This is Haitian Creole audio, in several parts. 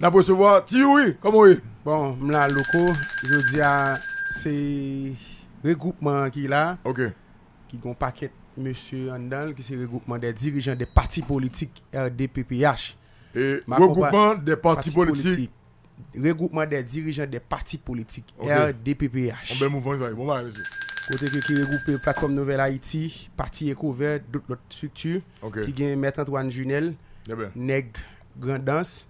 Na pwesevo a ti ou e, kom ou e? Bon, mla loko, je di a se regroupman ki la Ki goun paket M. Handal Ki se regroupman de dirijan de parti politik RDPPH E, regroupman de parti politik? Regroupman de dirijan de parti politik RDPPH Mwen mwen mwen zay, mwen mwen mwen Kote ki regroupe platform Nouvel Haiti Parti Ekovert, dout lot struktur Ki gen metatouan jounel eh Neg Grandance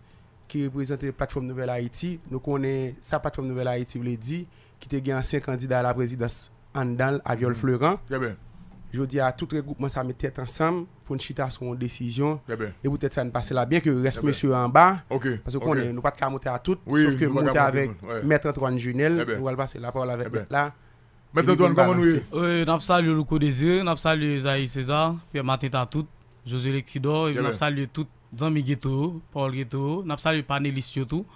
qui représente la plateforme Nouvelle Haïti. Nous connaissons sa plateforme Nouvelle Haïti, vous l'avez dit, qui était un ancien candidat à la présidence Andal à Viol mm. Fleurant. Je dis à tout regroupement, ça met tête ensemble pour une chita à son décision. Et peut-être ça ne passe là bien que reste monsieur en bas. Parce qu'on ne pouvons pas de monter à tout. sauf que monter avec Maître Antoine Junel. Nous allons passer la parole avec lui là. Maître Antoine, comment nous Oui, nous saluons Louko Désir, nous saluons Zaï César, puis à tout, José Lexidor, et nous saluons toutes Zanmi Ghetto, Paul Ghetto, nous avons panélistes surtout.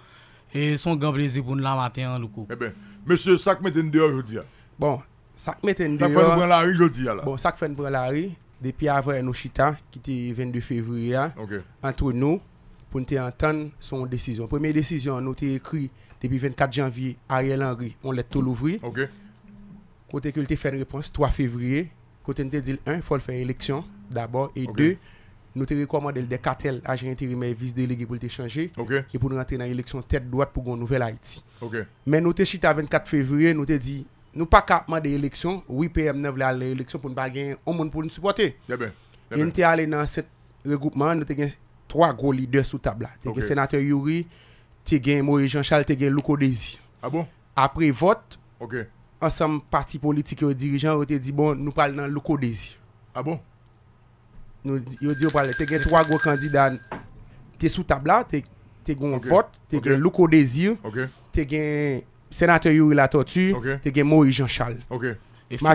Et son grand plaisir pour nous la matin en loukou. Eh bien, monsieur, ça que mettez dehors aujourd'hui. Bon, ça que mettez dehors. Ça que prend la rue aujourd'hui. Bon, ça que fait prendre la rue. Depuis avant nous chita, qui était 22 février, entre nous, pour nous entendre son décision. Première décision, nous avons écrit depuis 24 janvier, Ariel Henry, on l'a tout l'ouvert Ok. Côté que fait une réponse 3 février, côté nous dit 1, il faut faire élection d'abord, et 2, Nou te rekomandel de katel ajen terime vis delege pou te chanje. Ok. Ki pou nou rentre nan eleksyon tet doat pou gon Nouvel Haiti. Ok. Men nou te chita 24 fevriye, nou te di, nou pa kapman de eleksyon, 8 pm nev la aleksyon pou nou bagen, ou moun pou nou supporte. Dèbe. Yon te ale nan set regroupman, nou te gen 3 gros lider sou tabla. Ok. Te gen senate Yuri, te gen Mori Jean Charles, te gen Loukodezi. Abo? Ah Apre vot, ansem parti politik yo dirijan ou te di, bon nou pal nan Loukodezi. Abo? Ah Yo diyo prale, te gen 3 gwe kandidan te sou tabla, te gen Loko Dezir, te gen Senatoyou Ilatotu, te gen Moe Jean Charles. E ful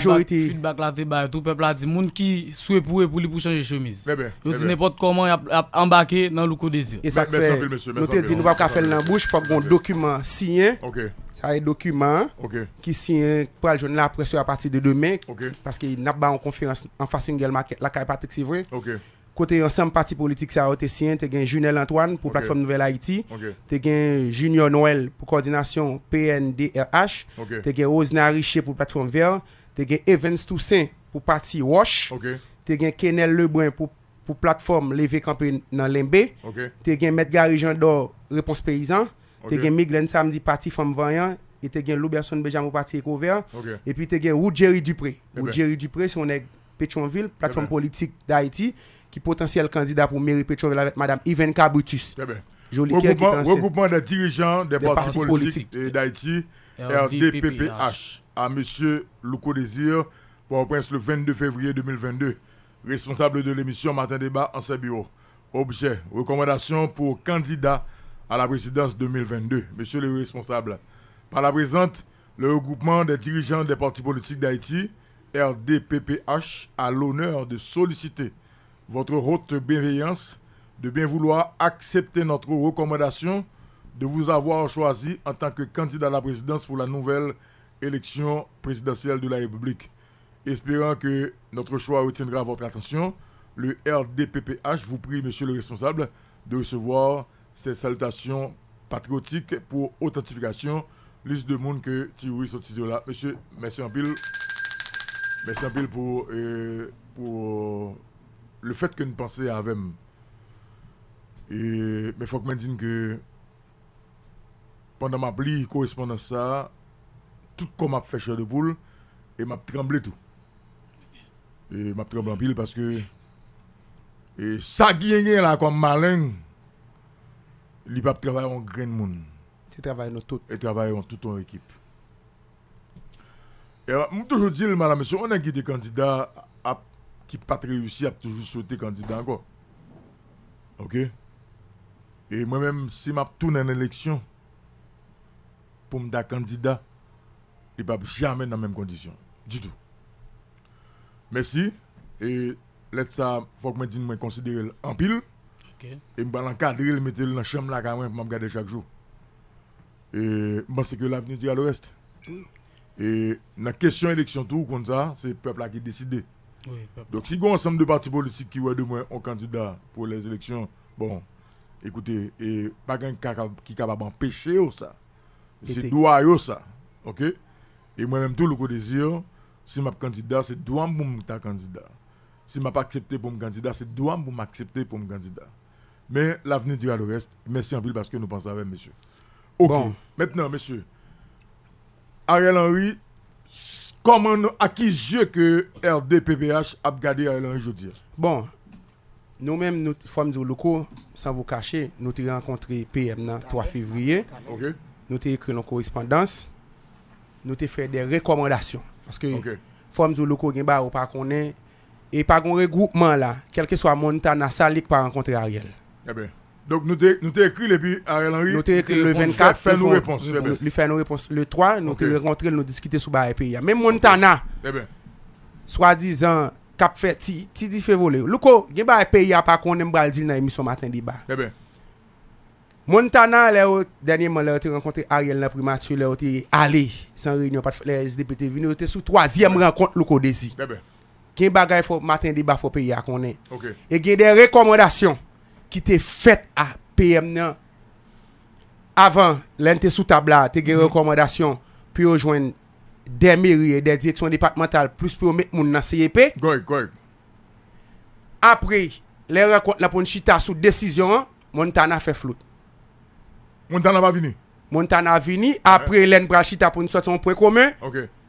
bak la te baye tou pe plati moun ki sou e pou e pou li pou chanje chemise. Bebe, bebe. Yo ti nepot koman ya ambake nan lukou dezyon. Mè sa fè, nou te di nou wap ka fè l'anbouche, pou ak goun dokumen siyen. Ok. Sa e dokumen. Ok. Ki siyen pral joun la apresyo a pati de demen. Ok. Paske nap ba an konferans an fasyon gen lakay patik si vre. Ok. Kote yon sem parti politik sa aote siyen, te gen Junel Antoine pou platform Nouvel Haiti. Ok. Te gen Junior Noel pou koordinasyon PNDRH. Ok. Te gen Ozina Riche pou platform Verre te gen Evans Toussaint pou pati WASH, te gen Kenel Lebrun pou platform Leve Campé nan Lembe, te gen Metgari Jean Dore, Reponses Paysans, te gen Miglen Samdi, Pati Femme Vayan, te gen Lou Berson, Bejamou, Pati Eko Véan, e pi te gen Ou Djeri Dupré. Eh Ou Djeri Dupré, se on ek Petronville, platform eh politik d'Haïti, ki potentiel kandida pou Meri Petronville avet Madame Yvonne Kaboutis. Rekoupman de dirijan de pati politik d'Haïti, RDPPH. à M. Louko Désir pour prince le 22 février 2022. Responsable de l'émission Matin Débat en ce bureau. Objet, recommandation pour candidat à la présidence 2022. Monsieur le responsable, par la présente, le regroupement des dirigeants des partis politiques d'Haïti, RDPPH, a l'honneur de solliciter votre haute bienveillance de bien vouloir accepter notre recommandation de vous avoir choisi en tant que candidat à la présidence pour la nouvelle élection présidentielle de la République. Espérant que notre choix retiendra votre attention, le RDPPH vous prie, monsieur le responsable, de recevoir ces salutations patriotiques pour authentification. Liste de monde que Thierry Sotisola. là. Monsieur, merci en pile. Merci en pile pour, euh, pour euh, le fait que nous pensions à Avem. mais il faut que je me dise que pendant ma pli correspondance ça, tout kon map fèche de boule, e map tremble tout. E map tremble anpil, paske, e sa gyen gen la kon malen, li pap travayon gren moun. Se travayon tout. Se travayon tout an ekip. E wap mou toujou di, le malame sou, anen ki de kandida, ap ki pat reyousi, ap toujou sou te kandida anko. Ok? E mwen men, si map tou nan eleksyon, pou m da kandida, jamais dans les mêmes conditions. Du tout. Mais si, et l'être ça, faut que je me considère en pile. Et je vais l'encadrer, je mettre dans la chambre la quand même, regarder chaque jour. Et je pense que l'avenir dit à l'ouest. Et dans la question élection, tout comme ça, c'est le peuple qui décide. Donc si on ensemble de partis politiques qui ont de moins un candidat pour les élections, bon, écoutez, et pas un qui est capable d'empêcher ça. C'est droit ça. OK E mwen mèm tou loko de zir, si m ap kandida, se dwa m pou m ta kandida. Si m ap aksepte pou m kandida, se dwa m pou m aksepte pou m kandida. Mè, la veni dira lò rest, mèsi anpil paske nou pansare, mèsyou. Ok, bon. mètenan, mèsyou. Ariel Henry, koman nou akize ke RD, PPH ap gade Ariel Henry, jò dir? Bon, nou mèm nou fòm di loko, san vou kache, nou te renkontre PM nan 3 fevriye. Nou te ekre lò korespondansi. Nou te fè de rekomandasyon. Paskè, fòm djou loko gen ba ou pa konen, e pa gon regroupman la, kelke swa moun tan na salik pa an kontre Ariel. Ebe, eh nou te ekri lepi Ariel Henry, nou te ekri le 24, lè fè nou repons, lè 3, nou te rentre lè nou diskite sou ba epi ya. Mè moun tan na, eh swa dizan, kap fè ti, ti di fè vole. Loko, gen ba epi ya pa konen mbal zil nan emisyon maten eh di ba. Ebe, Moun tan nan, lè ou, denye man lè ou te renkonte Ariel na primatur, lè ou te ale, san reynyon pat fè lè SDP TV, lè ou te sou 3èm renkonte lou kodezi. Bebe. Ken bagay fò, matin di bè fò pe ya konen. Ok. E gen de rekomendasyon ki te fèt a PM nan, avan lè ou te sou tabla, te gen rekomendasyon, pi ou jwen demirye, de dietsyon departemental, plus pi ou met moun nan CEP. Goy, goy. Apre, lè renkonte la ponchita sou desisyon, moun tan nan fè flout. Montana va vini? Montana vini, apre Len Brachita pou niswa ton pwen kome,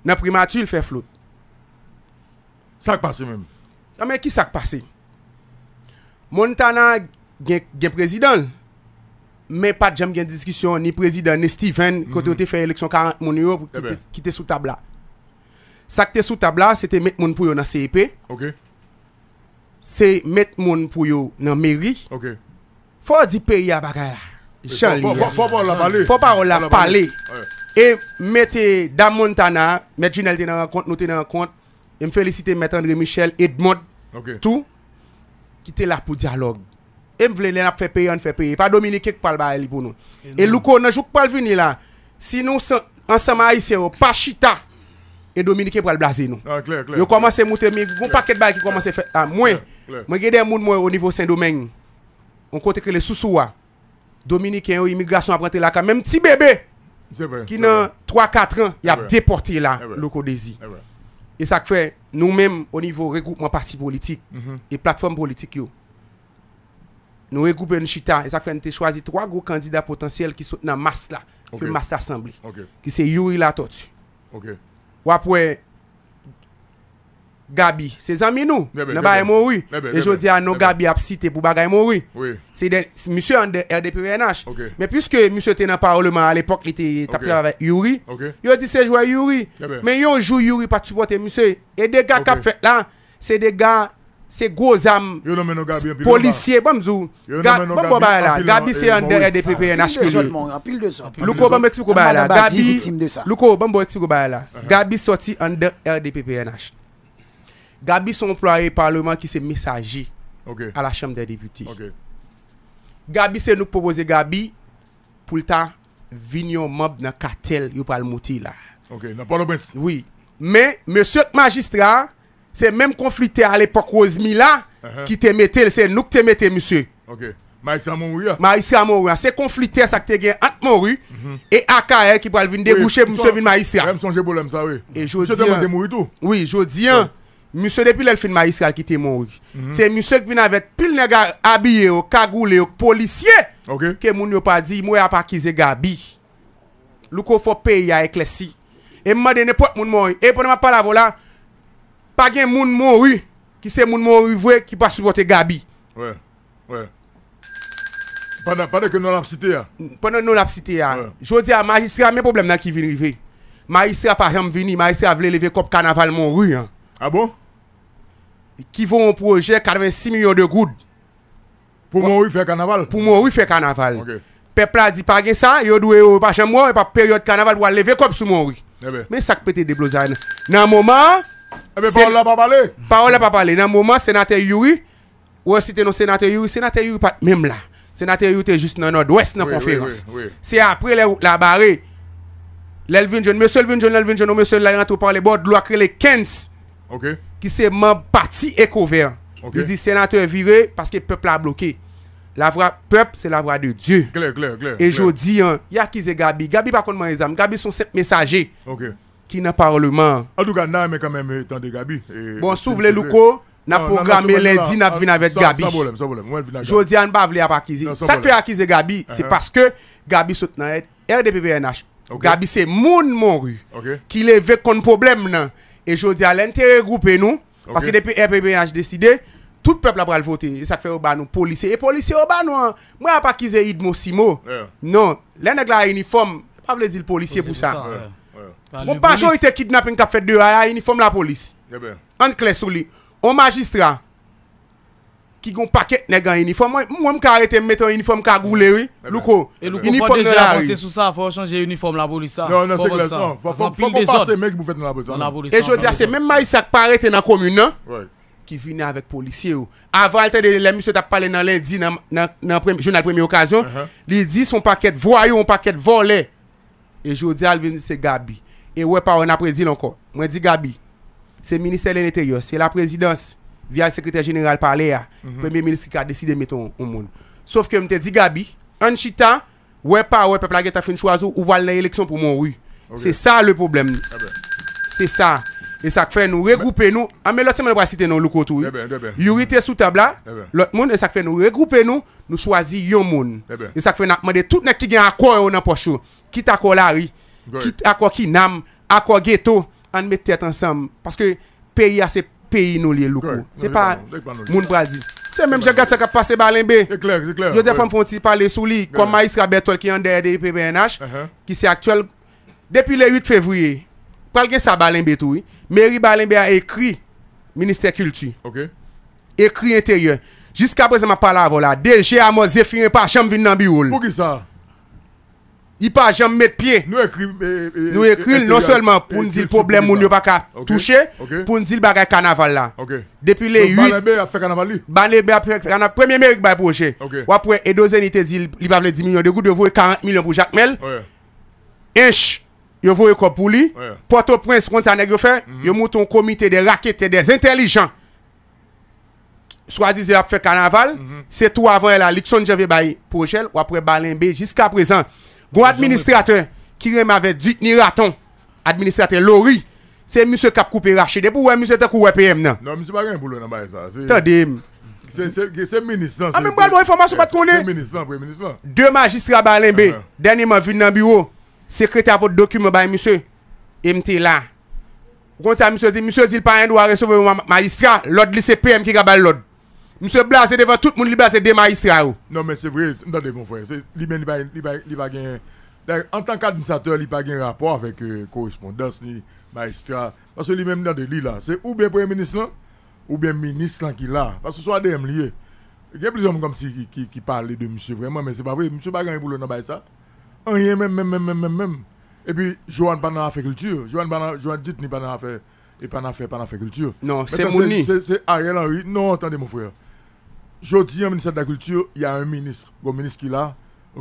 nan primatil fe flot. Sak pase mwen? Ame ki non, sak pase. Montana gen prezidol, me pat jem gen diskisyon ni prezidol ni Steven kote ou te fe eleksyon 40 moun yo pou eh kite sou tabla. Sak te sou tabla, se te met moun pou yo nan CEP. Ok. Se met moun pou yo nan Meri. Ok. Fwa di peyi a baka la. Fon parol la pale E mette Dam montana Mette jinele tenen akont E m felisite mette André Michel Edmond Kite la pou diyalog E m vle lena fe peye an fe peye E pa Dominike kpal bale li pou nou E lukou nanjou kpal vini la Sinou ansama aise yo Pa chita E Dominike pral blaze nou Yo komanse moute mi Mwen gede moun mwen o nivou sen domen On kote kre le susuwa Dominique yon yon imigrasyon ap rente la kamem ti bebe ki nan 3-4 an yap deporte la loko de zi. E sak fe nou menm o nivou regroupeman parti politik mhm. e platform politik yo. Nou regroupe n chita e sak fe n te chwazi 3 gro kandida potansyel ki sot nan mas la, ki se yuri la tot. Ou apwe... Gabi, se zami nou, ne ba e mori E joun di an nou Gabi ap site pou ba ga e mori Se den, msè an de RDPVNH Me pwiske msè te nan parleman A l'epok li te tapte avè yuri Yo di se jwa yuri Men yo jou yuri pa tupote msè E de ga kap fet lan Se de ga, se gwo zam Polisye, bon mzou Bon bo bay la, Gabi se an de RDPVNH Loko, bon bo eksplikou bay la Gabi, loko, bon bo eksplikou bon, bay la Gabi soti an de RDPVNH Gabi son ploye parlement ki se misaji a la chanm de deputi. Gabi se nouk propose Gabi pou lta vinyon mob nan katel yu pal moti la. Men, monsen majistra se men konflite al epok ozmi la ki te metel se nouk te metel monsen. Maissia moun wya. Se konflite sakte gen ant moun wya e aka e ki pal vin degouche monsen vin maissia. E m sonje bolem sa we. Oui, jodi an Mise depil el fin ma iskal ki te mori. Se mise k vin avet pil nega abye yo, kagoule yo, polisye. Ok. Ke moun yo pa di mou ya pa kize Gabi. Lou ko fo pe ya eklesi. E mwa dene pot moun mori. E pwene mwa pala volan, pa gen moun mori, ki se moun mori vwe ki pa subote Gabi. We, we. Pwene ke nou la psite ya. Pwene nou la psite ya. Jou di ya, ma iskal men problem nan ki vin rive. Ma iskal pa chanm vini, ma iskal vle leve kop kanaval mori. A ah bon? Ki vò an proje kardven si milyon de goud Pou moun wè fè kanaval Pou moun wè fè kanaval Pepla di pagè sa Yò dwe yò wè pa chèm wè Yò pa peryote kanaval Wè pa leve kop sou moun wè Mè sak pète de blouzane Nan mouman Ebe eh parolè pa pale Parolè pa pale Nan mouman senate yuri Wè si te nou senate yuri Senate yuri pat mèm la Senate yuri te jist nan odwes nan konferans Si apre lè wè la bare Lèlvin joun Mèsel vin joun lèlvin joun Mèsel lèlvin joun Parle bò dlo akre l Ki seman bati e kover. Li di senatè virè, paske pep la bloke. La vwa pep, se la vwa de Diyo. E jodi, yakize Gabi. Gabi pa kon man ezam. Gabi son set mesaje. Ki nan parleman. Bon, sou vle louko, nan programe lendi, nan vina vet Gabi. Jodi, an ba vle apakize. Sa kwe akize Gabi, se paske Gabi sot nan et, RDPVNH. Gabi se moun moun ru. Ki le ve kon problem nan. E jodi a lente regroupe nou, paske depi RPB anj deside, tout peple ap ral vote, e sa fe oba nou, polise, e polise oba nou an, mwen ap akize idmo simo, non, lene glan a uniform, se pa vle di l'polise pou sa, mwen pa jowite kidnap en kap fet dewa, a uniform la polise, an eh kle sou li, o magistra, Ki gon paket neg an uniform. Mwen mwen ka arete mwete an uniform ka gouleri. Eh loko, eh uniform nan la ri. E loko, fwa deje avanse sou sa, fwa chanje uniform la bolisa. Fwa kwa pase menk mwen vete nan la bolisa. E jodi ase, menm ma isak parete nan komune, ki vine avek polisye ou. Avalte uh-huh. de lè, mwen se ta pale nan lèndi, joun nan premye okasyon, li di son paket vwayou, son paket volè. E jodi alveni se Gabi. E wè pa, wè napredi lankon. Mwen di Gabi, se minister lè nete yo, se la prezidansi, via sekretèr jeneral pale ya, pè mè milis ki a deside meton ou moun. Sof ke mte digabi, an chita, wè pa wè pepla geta fin chouazou, ou val nan eleksyon pou moun wè. Se sa le problem. Se eh sa. E sak fè nou regroupe nou, amè ah, lòt se mè lòt wè siten eh eh nou lòkot wè. Yurite sou tabla, lòt moun, e sak fè nou regroupe nou, nou chwazi yon moun. E sak fè nan akmane, tout nek ki gen akwa ou nan pochou, kit akwa lari, kit akwa kinam, akwa geto, an metet ansam. peyi nou liye loukou. Se pa moun brasi. Se menm jekat se ka pase balenbe. Je te fom fonti pale sou li. Koma isra betol ki yon derde IPBNH. Uh-huh. Ki se aktuel depi le 8 fevriye. Palken sa balenbe tou. Meri balenbe a ekri minister kulti. Ekri interior. Jiska prese ma pala avola. Deje a mo zefine pa chanm vin nan bi oul. I pa jom met pye. Nou ekril eh, eh, eh, non selman pou n di l problem moun yo baka touche. Pou n di l bagay kanaval la. Depi le 8. Ban e be ap fe kanaval li? Ban e be ap fe kanaval. Premye merik bay proje. Ou apre e dozen ite di l li va vle 10 milyon. De gout yo vwe 40 milyon pou Jacques Mel. Ench yo vwe kop pou li. Porto Prince konti anegrofen. Yo mhm. mouton komite de rakete de zintellijan. Swa diz yo ap fe kanaval. Se tou avan la likson jave bay proje. Ou apre ban en be jiska prezant. Gwa administrate kirem ave djit ni raton. Administrate lori. Se mousse kap koupe rachede pou we mousse te kou we pm nan. Nan mousse bagen boulou nan bayisa. Tade m. Se minister. A mwen brad mwen informasyon pat kone. Se minister. De magistra balenbe. Deni mwen vin nan biro. Sekreta pou dokume bay mousse. MT la. Kon sa mousse di mousse di lpanyen do a reseve ma magistra. Lod li se pm ki gabal lod. Mse bla se devan tout moun li bla se demayistra ou. Non men se vre, mwen dade mwen fwere. Li men li bagen, li bagen... Deri, an tan ka administrateur, li bagen rapor fek korespondos ni, mayistra. Pase li men mwen dade li la. Se ou ben pre-ministran, ou ben ministran ki la. Pase sou a dem li ye. Ge pli zom kom si ki pale de mse vreman, men se pa vre, mse bagen yi voulo nabaye sa. An yi men, men, men, men, men, men. E pi, joan panan afe kultur. Jouan dit ni panan afe, ni panan afe, panan afe kultur. Non, Jodi yon minister de la kultur, yon minister, yon minister ki la,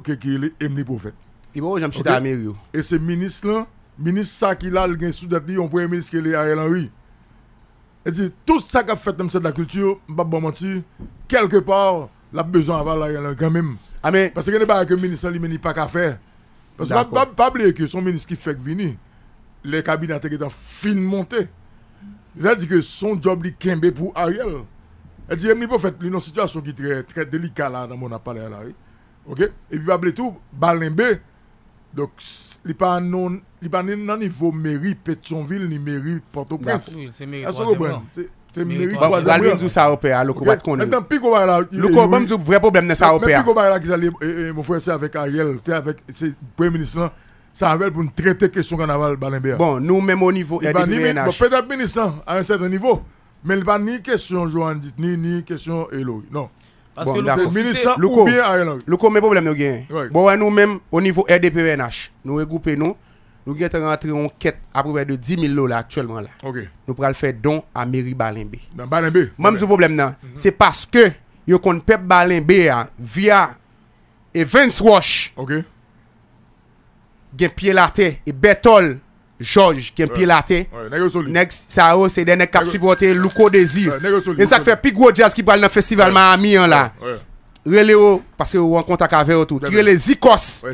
ki li emni pou fèt. Ibo, jom chida ame yon. E se minister la, minister sa ki la, l gen sou dat li, yon premier minister ki li a yon. E di, tout sa ka fèt nan minister de la kultur, mbap boman ti, kelke par, l ap bejan ava l a yon gamem. Ame. Pase gen e ba ak yon minister li meni pa ka fè. Pase mbap bable ki yon minister ki fèk vini, le kabinatè ki dan fin monte. Zan di ki yon job li kembe pou a yon. El di rem li pou fet li nou situasyon ki tre delika la dan moun ap pale alari. Ok? E bi bable tou, balenbe, dok li pa nan non, nivou meri Petsonville ni meri Port-au-Prince. Se meri kwa se moun. Se meri kwa se moun. Balenbe sou sa opere alokou bat konil. E dan pi kou ba ala... Lokou balenbe sou vre probleme sa opere. Men pi kou ba ala ki sa li mou fwese avèk Ariel, avèk se pre-ministran, sa avèl pou n'trete kesyon kan aval balenbe. Bon, nou mè moun nivou yè di pre-NH. Ba pe ta pre-ministran, an yon sèden nivou Men li pa ni kesyon Johan dit, ni kesyon Eloy. Non. Bon, d'akos. Loko, loko men problem nou gen. Bo wè nou men, o nivou RDP-BNH, nou regroupe nou, nou gen te rentre yon ket apropè de 10.000 lò lè aktuelman lè. Ok. Nou pral fè don a Meri Balin B. Nan Balin B? Mèm sou problem mhm. nan. Se paske, yo kon pep Balin B ya, via events wash. Ok. Gen pie la te, e betol. Jouj, kèm pilate. Nèk sa ou, se denèk kapsibote, luko de zi. Nèk sa kfe pigwo jazz ki bal nan festivalman a mi yon la. Reléo, parce que vous contact avec tout. les Zikos.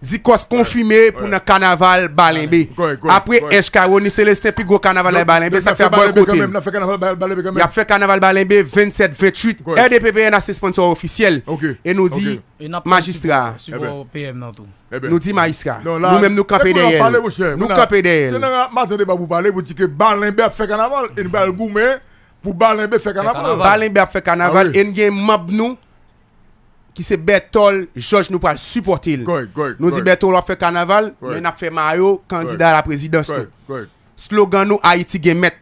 Zikos, confirmé pour le carnaval Balimbe. Après, Escaro, ni Célestin, puis gros carnaval Balimbe. ça fait bon côté. Il a fait carnaval Balimbe 27, 28. RDPPN a ses sponsors officiels. Et nous dit, okay. magistrat. Eh ben. eh ben. Nous dit magistrat. Nous-mêmes, nous campons derrière. Nous campons derrière. pas à vous parlez, vous dites que Balimbe a fait carnaval, Il et nous avons pour a fait carnaval. Balimbe a fait carnaval, et nous avons le nous. Ki se Betol joj nou pal suportil. Nou di Betol wap fe karnaval, men ap fe mayo, kandida la prezidos ko. Slogan nou Haiti gemet.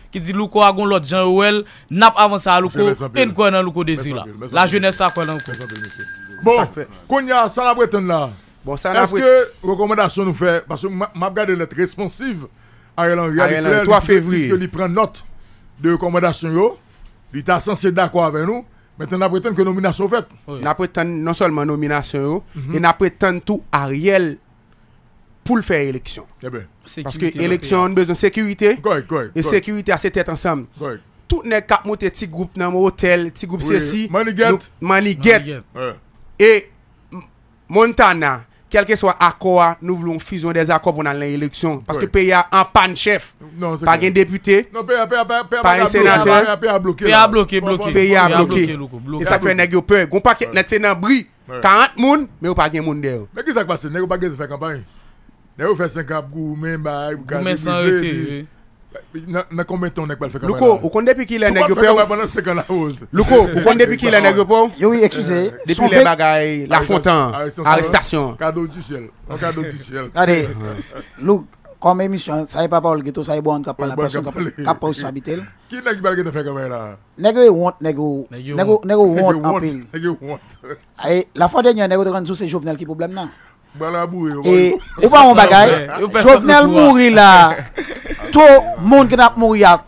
Qui dit louko gon l'autre Jean Ouel, pas avancé à louko, et quoi dans louko nous. la. La jeunesse nous quoi nous louko. Bon, konya, ça la breton la, bon, nous que nou fè, nous map Ariel let 3 février, relan nous piske il prend note de recommandation yo, il ta d'accord avec nous nous. Maintenant, on prétend que nomination faite. On prétend non seulement nomination, mhm. et on prétend tout Ariel pou l fèye eleksyon. Ebe. Paskè eleksyon, nou bezon sekurite. Goy, goy, goy. E sekurite a se tèt ansam. Goy. Tout nè kap moutè ti group nan motel, ti group se si. Money get. Money get. E. Mon tan nan, kelke swa akor, nou vloun fizyon dez akor pou nan lè eleksyon. Paskè peya anpan chef. Non, seken. Pagè depute. Non, peya, peya, peya. Pagè senatè. Peya bloke, bloke. Peya bloke. E sak fè nè gyo pe. Gon pakè, nè tè nan bri. Ne ou fè 5 ap goumen vous goumen san rete. Nan konmen ton nek bal fè kaman la? Louko, ou kon depi ki lè yo pe ou? Louko, ou kon depi ki lè Vous yo pe ou? Yo oui, vous euh, Depi lè bagay, la fontan, arrestasyon. Kado di chèl. Kado di chèl. Gade, louk, konmen misyon, sa Vous pa pa ça l'geto, sa bon vous faites la person, Vous ou s'habitel. Ki neg bal geto fè kaman la? yo want, neg yo, neg yo want apil. vous yo want. La fwa denye, neg yo te kan sou se jovenel ki problem E, ou e pa moun bagay, jòvnel mouri la, to, moun gen ap mouri at,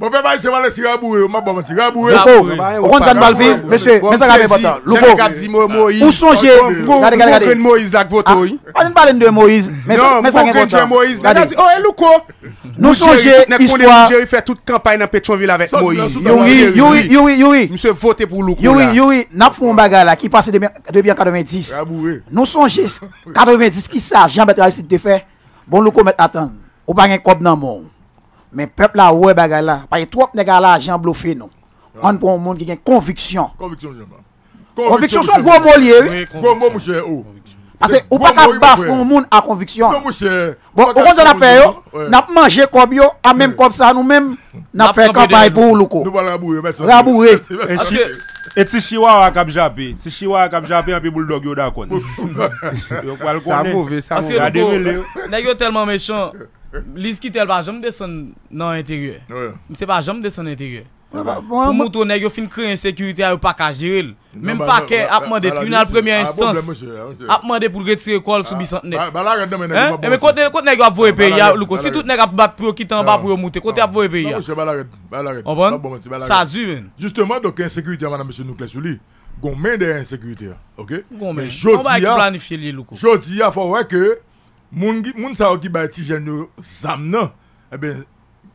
Bon, ben c'est pas le cigare bourré, ma bonne cigare bourré. Bah, on compte ça de mal vivre, monsieur, mais ça va important. Loupo, où songez, regardez, regardez. Moïse la votre oui. On ne parle de Moïse, mais ça va important. Moïse, regardez, oh, et Louko. Nous songez, histoire. J'ai fait toute campagne dans Pétionville avec Moïse. oui, youi, oui. youi. Monsieur voté pour Louko. Youi, youi, n'a pas un bagarre là qui passe depuis 90. Nous songez, 90, qui ça, jean Baptiste, s'il te fait, bon, Louko, maintenant, attendre. Ou pas un cob dans le monde. Men pep la ouwe bagay la, paye twop nega la a jan blofe nou, an pou moun gen gen konviksyon. Konviksyon jen pa. Konviksyon sou gwo moun liye ou? Gwo moun mouche ou. Ase, ou pa ka pa pou moun a konviksyon. Gwo moun mouche ou. Bon, ou konzen afe yo, nap manje kob yo, a menm kob sa, nou menm nap fe kapay pou ou lo ko. Nou pa la mouye, mè sa. La mouye. E ti shiwa wakam japi, ti shiwa wakam japi, api bouldog yo da kon. Sa mouve, sa mouve. Ase, lupo, Lise kitel pa jom de son nan interye Mise pa jom de son interye Moutou negyo fin kre insekurity a yo pak a jirel Meme pak a ap mande Tribunal premier instance A ap mande pou retire kol sou bisantne Kote negyo ap voye pe ya Si tout negyo ap bak pro ki tan ba pou yo moute Kote ap voye pe ya Sa du Justeman doke insekurity a vana mese Nuklesouli Gonmen de insekurity a Joti a Fawweke moun moun sa ba ti eh ben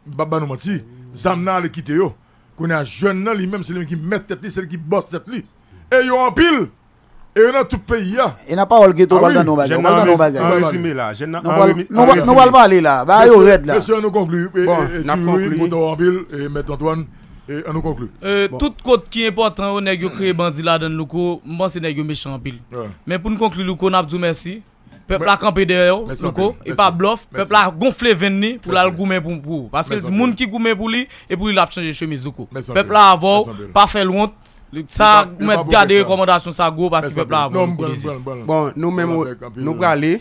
baba menti zamna le kite yo a jeune nan lui même c'est qui met tête qui bosse tête li. et yo en pile et dans euh, tout pays là n'a pas le ghetto dans nos bagages nos bagages j'ai là je va là bah yo red là monsieur on conclu Antoine on Euh, Tout qui est important, dans le que méchant en pile. Mais pour nous conclure, nous de dit merci. Pepl a kampe dere yo, loko, e pa blof, pepl a gonfle venne pou la l goumen pou pou. Paske l se moun ki goumen pou li, e pou li la ap chanje chemise, loko. Pepl a avou, pa fe lwant, sa goumen diya de rekomendasyon sa gou, paske pepl a avou, loko, dizi. Bon, nou mèm ou nou prale,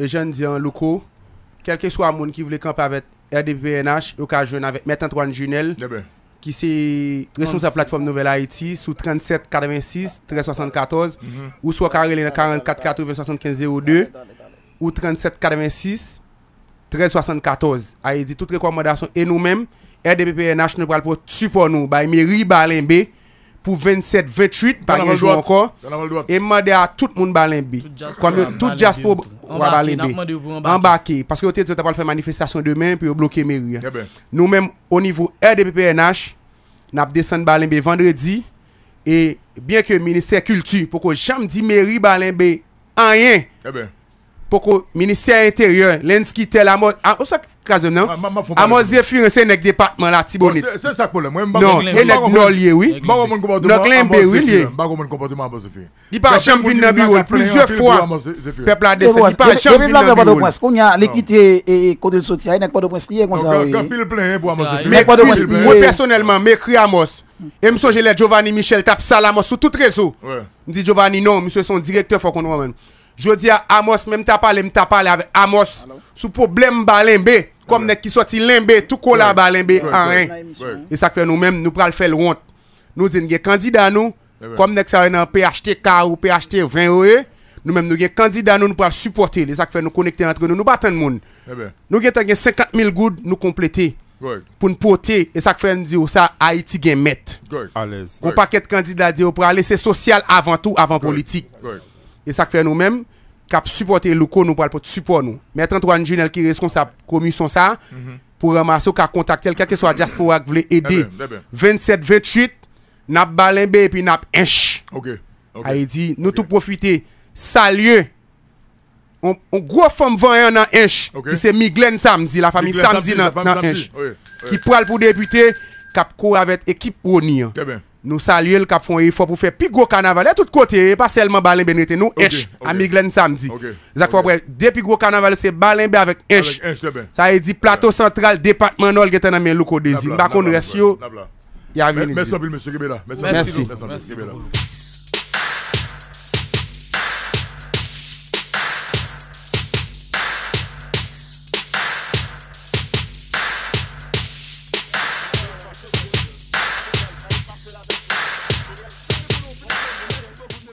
e jen diyan, loko, kelke so a moun ki vle kampe avet RDP-NH, ou ka jen avet Metan Twan Junel. Debe. Eh ki se resou sa platforme Nouvel Haiti sou 3786 1374 ou sou akarele na 4440 7502 ou 3786 1374. Aye, di tout rekomodasyon e nou menm, RDPPNH ne pral pou tsypon nou, bay me ri balenbe pou 27-28, pa yon jou anko, e mwade a tout moun balenbe, kwa mwen tout jaspo wabalenbe, anbake, paske yo te djotapal fè manifestation demen, pou yo bloke meri, eh nou men, o nivou RDPPNH, nap desen balenbe vendredi, e, byen ke minister kulti, poko jam di meri balenbe, anyen, ebe, eh poko, minister intèryè, lèns ki tèl, amò, an, ou sa krasè nan? Amò zè fure se nèk departman la tibonit. Se sak polem, mwen bagò mwen kompòdoum amò zè fure. Non, enèk nòl yè wè, nòk lèm bè wè wè. Bagò mwen kompòdoum amò zè fure. Di pa chanm vin nan biyol, pizè fwa, pepla de sè, di pa chanm vin nan biyol. Kon yè, lèkite e kondèl sotia, enèk mwen kompòdoum sè fure. Mwen personèlman, mèkri amòz, mè m Jodi a Amos, mèm ta pale, mèm ta pale ave Amos Sou problem ba lenbe Kom nek ki soti lenbe, tout kola ba lenbe Anren E sak fe nou mèm, nou pral fel wont Nou zin gen kandida nou e Kom nek sa wè nan PHT kar ou PHT vren wè Nou mèm nou gen kandida nou, nou pral supporte E sak fe nou konekte antre nou, nou batan moun e Nou gen ten gen 50.000 goud nou komplete Poun pote E sak fe nou di ou sa, Haiti gen met Alez Ko paket kandida di ou pral lese sosyal avantou, avant politik Alez E sa k fè nou mèm, kap supporte e loukou nou pal pot support nou. Mèt an tou an jounel ki reskon sa komisyon sa, mhm. pou ramasou ka kontakte elke ke so a diaspora ki vle edi. Eh eh 27-28, nap balenbe epi nap enj. Ok, ok. A yi e di nou tout profite, sa lye, on gro fam vanyan nan enj. Ok. Di se mi glen samdi, la fami samdi nan enj. Ok, ok. Ki pral pou debite, kap kou avet ekip rouni an. Ok, ok. Nous saluons le cap il faut pour faire plus gros carnaval de tous côtés, pas seulement Balin Benete, nous okay, H à Miglen samedi. Okay, depuis gros carnaval c'est Balin avec H. Ça veut dit plateau central département qui est dans locaux désir. Pas qu'on reste yo. Merci Merci.